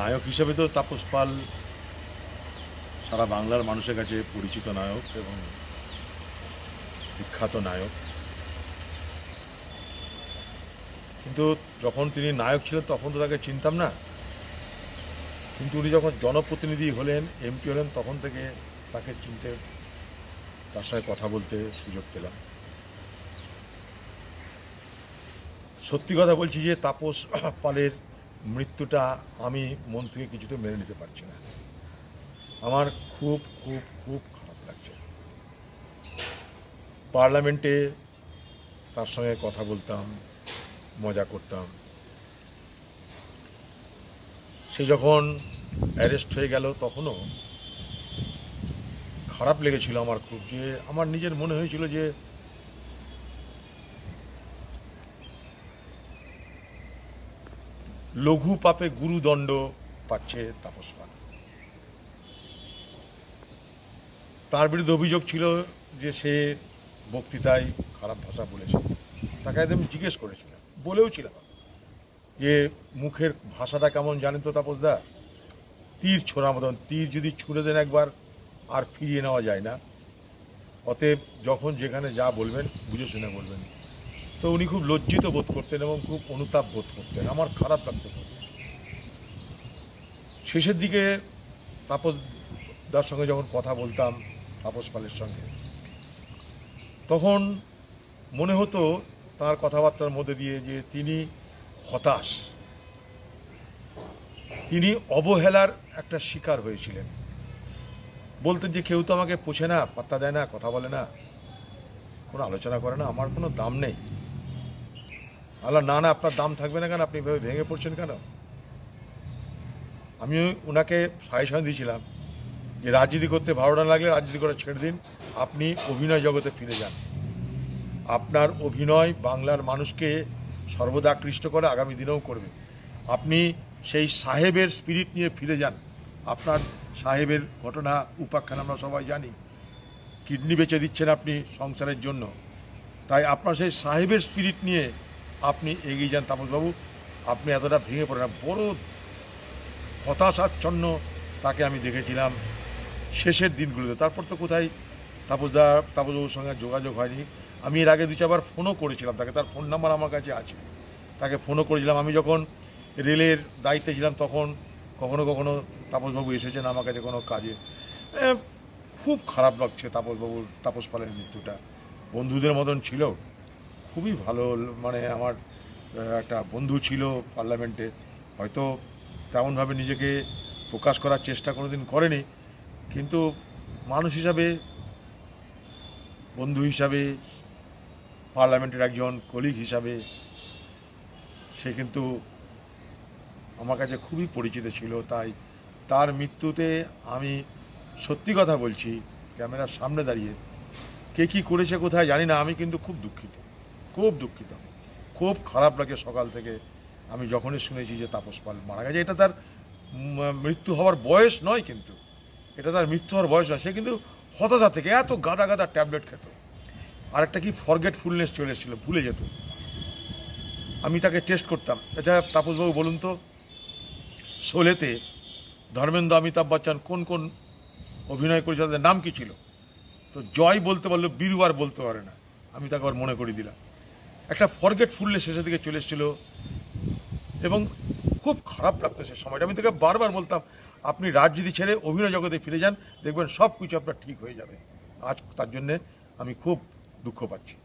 নায়ক হিসাবে তো তাপস পাল সারা বাংলার মানুষের কাছে পরিচিত নায়ক এবং বিখ্যাত নায়ক কিন্তু যখন তিনি নায়ক ছিলেন তখন তো তাকে চিনতাম না কিন্তু উনি যখন জনপ্রতিনিধি হলেন এমপি হলেন তখন থেকে তাকে চিনতে তার সঙ্গে কথা বলতে সুযোগ পেলাম সত্যি কথা বলছি যে তাপস পালের মৃত্যুটা আমি মন থেকে কিছুতে মেনে নিতে পারছি না আমার খুব খুব খুব খারাপ লাগছে পার্লামেন্টে তার সঙ্গে কথা বলতাম মজা করতাম সে যখন অ্যারেস্ট হয়ে গেল তখনও খারাপ লেগেছিল আমার খুব যে আমার নিজের মনে হয়েছিল যে লঘু পাপে গুরুদণ্ড পাচ্ছে তাপস তার বিরুদ্ধে অভিযোগ ছিল যে সে বক্তৃতায় খারাপ ভাষা বলেছে তাকে একদম জিজ্ঞেস করেছিলাম বলেও ছিলাম যে মুখের ভাষাটা কেমন জানেন তো তাপসদা তীর ছোড়া মতন তীর যদি ছুঁড়ে দেন একবার আর ফিরিয়ে নেওয়া যায় না অতএব যখন যেখানে যা বলবেন বুঝে শুনে বলবেন তো উনি খুব লজ্জিত বোধ করতেন এবং খুব অনুতাপ বোধ করতেন আমার খারাপ লাগতো শেষের দিকে তাপস দার সঙ্গে যখন কথা বলতাম তাপস পালের সঙ্গে তখন মনে হতো তার কথাবার্তার মধ্যে দিয়ে যে তিনি হতাশ তিনি অবহেলার একটা শিকার হয়েছিলেন বলতেন যে কেউ তো আমাকে পোষে না পাত্তা দেয় না কথা বলে না কোনো আলোচনা করে না আমার কোনো দাম নেই আল্লাহ না না আপনার দাম থাকবে না কেন আপনি এভাবে ভেঙে পড়ছেন কেন আমি ওনাকে সাজেশন দিয়েছিলাম যে রাজনীতি করতে ভালো না লাগলে রাজনীতি করে ছেড়ে দিন আপনি অভিনয় জগতে ফিরে যান আপনার অভিনয় বাংলার মানুষকে সর্বদা আকৃষ্ট করে আগামী দিনেও করবে আপনি সেই সাহেবের স্পিরিট নিয়ে ফিরে যান আপনার সাহেবের ঘটনা উপাখ্যান আমরা সবাই জানি কিডনি বেচে দিচ্ছেন আপনি সংসারের জন্য তাই আপনার সেই সাহেবের স্পিরিট নিয়ে আপনি এগিয়ে যান তাপসবাবু আপনি এতটা ভেঙে পড়েন বড় হতাশাচ্ছন্ন তাকে আমি দেখেছিলাম শেষের দিনগুলোতে তারপর তো কোথায় তাপসদা তাপসবাবুর সঙ্গে যোগাযোগ হয়নি আমি এর আগে দু চারবার ফোনও করেছিলাম তাকে তার ফোন নাম্বার আমার কাছে আছে তাকে ফোনও করেছিলাম আমি যখন রেলের দায়িত্বে ছিলাম তখন কখনো কখনো তাপসবাবু এসেছেন আমার কাছে কোনো কাজে খুব খারাপ লাগছে তাপসবাবুর তাপস পালের মৃত্যুটা বন্ধুদের মতন ছিল খুবই ভালো মানে আমার একটা বন্ধু ছিল পার্লামেন্টে হয়তো তেমনভাবে নিজেকে প্রকাশ করার চেষ্টা কোনো দিন করেনি কিন্তু মানুষ হিসাবে বন্ধু হিসাবে পার্লামেন্টের একজন কলিগ হিসাবে সে কিন্তু আমার কাছে খুবই পরিচিত ছিল তাই তার মৃত্যুতে আমি সত্যি কথা বলছি ক্যামেরার সামনে দাঁড়িয়ে কে কী করেছে কোথায় জানি না আমি কিন্তু খুব দুঃখিত খুব দুঃখিত খুব খারাপ লাগে সকাল থেকে আমি যখনই শুনেছি যে তাপস পাল মারা গেছে এটা তার মৃত্যু হওয়ার বয়স নয় কিন্তু এটা তার মৃত্যু হওয়ার বয়স আছে কিন্তু হতাশা থেকে এত গাদা গাদা ট্যাবলেট খেত আর একটা কি ফরগেট ফুলনেস চলে এসেছিলো ভুলে যেত আমি তাকে টেস্ট করতাম এটা আচ্ছা, তাপসবাবু বলুন তো শোলেতে ধর্মেন্দ্র অমিতাভ বচ্চন কোন কোন অভিনয় করেছে তাদের নাম কি ছিল তো জয় বলতে পারলো বীরু আর বলতে পারে না আমি তাকে আবার মনে করে দিলাম একটা ফরগেট ফুললে শেষের দিকে চলে এসেছিলো এবং খুব খারাপ লাগতো সে সময়টা আমি তোকে বারবার বলতাম আপনি রাজ যদি ছেড়ে অভিনয় জগতে ফিরে যান দেখবেন সব কিছু আপনার ঠিক হয়ে যাবে আজ তার জন্যে আমি খুব দুঃখ পাচ্ছি